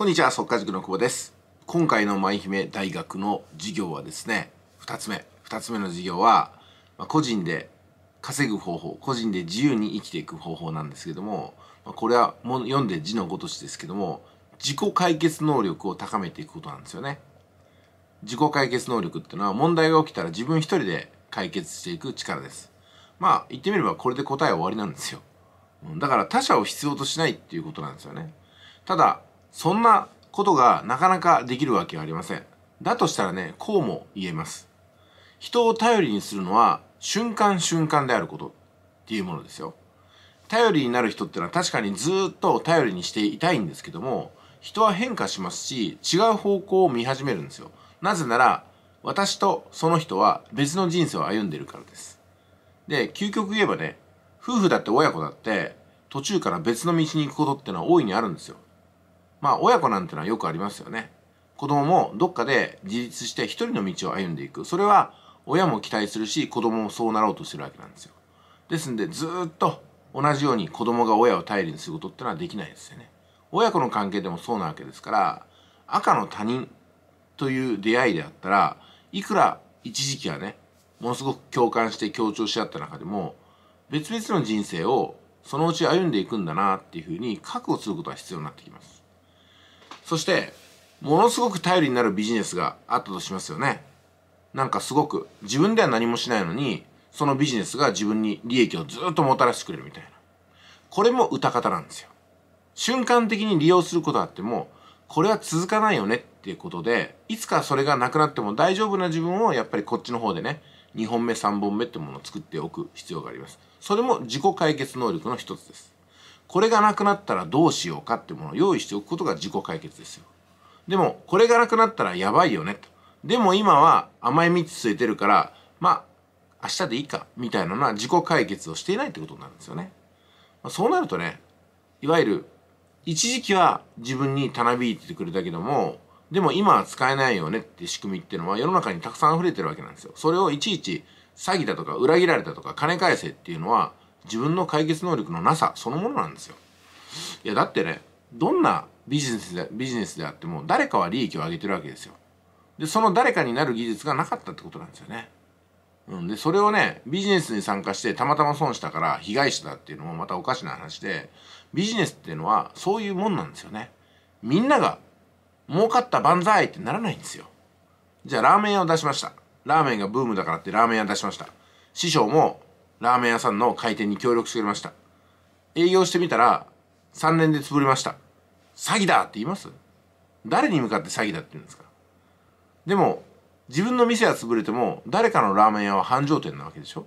こんにちは、速稼塾の久保です。今回の舞姫大学の授業はですね、2つ目。2つ目の授業は、まあ、個人で稼ぐ方法、個人で自由に生きていく方法なんですけども、まあ、これはも読んで字のごとしですけども、自己解決能力を高めていくことなんですよね。自己解決能力っていうのは問題が起きたら自分一人で解決していく力です。まあ言ってみればこれで答えは終わりなんですよ。だから他者を必要としないっていうことなんですよね。ただそんなことがなかなかできるわけはありません。だとしたらね、こうも言えます。人を頼りにするのは瞬間瞬間であることっていうものですよ。頼りになる人ってのは確かにずっと頼りにしていたいんですけども、人は変化しますし、違う方向を見始めるんですよ。なぜなら、私とその人は別の人生を歩んでるからです。で、究極言えばね、夫婦だって親子だって、途中から別の道に行くことってのは大いにあるんですよ。まあ親子なんてのはよくありますよね。子供もどっかで自立して一人の道を歩んでいく。それは親も期待するし子供もそうなろうとしてるわけなんですよ。ですんでずっと同じように子供が親を頼りにすることってのはできないですよね。親子の関係でもそうなわけですから赤の他人という出会いであったらいくら一時期はねものすごく共感して強調し合った中でも別々の人生をそのうち歩んでいくんだなっていうふうに覚悟することは必要になってきます。そしてものすごく頼りになるビジネスがあったとしますよねなんかすごく自分では何もしないのにそのビジネスが自分に利益をずっともたらしてくれるみたいなこれも歌方なんですよ瞬間的に利用することあってもこれは続かないよねっていうことでいつかそれがなくなっても大丈夫な自分をやっぱりこっちの方でね2本目3本目ってものを作っておく必要がありますそれも自己解決能力の一つですこれがなくなったらどうしようかってものを用意しておくことが自己解決ですよ。でも、これがなくなったらやばいよねと。でも今は甘い蜜ついてるから、まあ、明日でいいか、みたいなのは自己解決をしていないってことになるんですよね。まあ、そうなるとね、いわゆる、一時期は自分にたなびいてくれたけども、でも今は使えないよねって仕組みっていうのは世の中にたくさん溢れてるわけなんですよ。それをいちいち詐欺だとか裏切られたとか金返せっていうのは自分の解決能力のなさそのものなんですよ。いやだってねどんなビジネスでビジネスであっても誰かは利益を上げてるわけですよ。でその誰かになる技術がなかったってことなんですよね。うん、でそれをねビジネスに参加してたまたま損したから被害者だっていうのもまたおかしな話でビジネスっていうのはそういうもんなんですよね。みんなが儲かった万歳ってならないんですよ。じゃあラーメン屋を出しました。ラーメンがブームだからってラーメン屋出しました。師匠もラーメン屋さんの開店に協力してくれました営業してみたら3年で潰れました詐欺だって言います誰に向かって詐欺だって言うんですかでも自分の店は潰れても誰かのラーメン屋は繁盛店なわけでしょ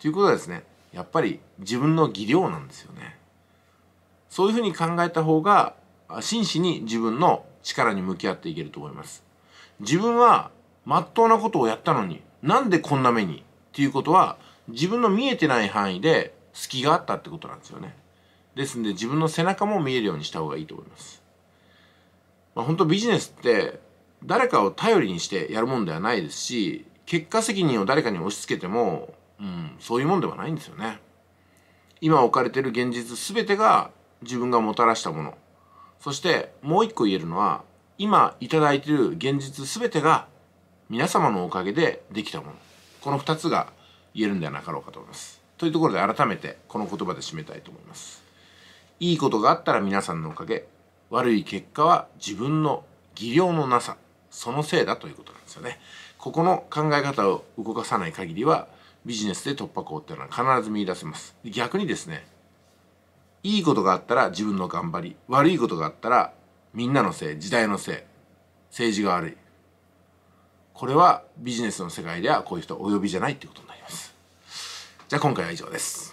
ということはですねやっぱり自分の技量なんですよねそういうふうに考えた方が真摯に自分の力に向き合っていけると思います自分はまっとうなことをやったのになんでこんな目にっていうことは自分の見えてない範囲で隙があったってことなんですよね。ですんで自分の背中も見えるようにした方がいいと思います。まあ、本当ビジネスって誰かを頼りにしてやるもんではないですし、結果責任を誰かに押し付けても、うん、そういうもんではないんですよね。今置かれてる現実全てが自分がもたらしたもの。そしてもう一個言えるのは、今いただいている現実全てが皆様のおかげでできたもの。この二つが言えるんではなかろうかと思います。というところで改めてこの言葉で締めたいと思います。いいことがあったら皆さんのおかげ、悪い結果は自分の技量のなさ、そのせいだということなんですよね。ここの考え方を動かさない限りはビジネスで突破口っていうのは必ず見出せます。逆にですね、いいことがあったら自分の頑張り、悪いことがあったらみんなのせい、時代のせい、政治が悪い、これはビジネスの世界ではこういう人お呼びじゃないっていうことになりますじゃあ今回は以上です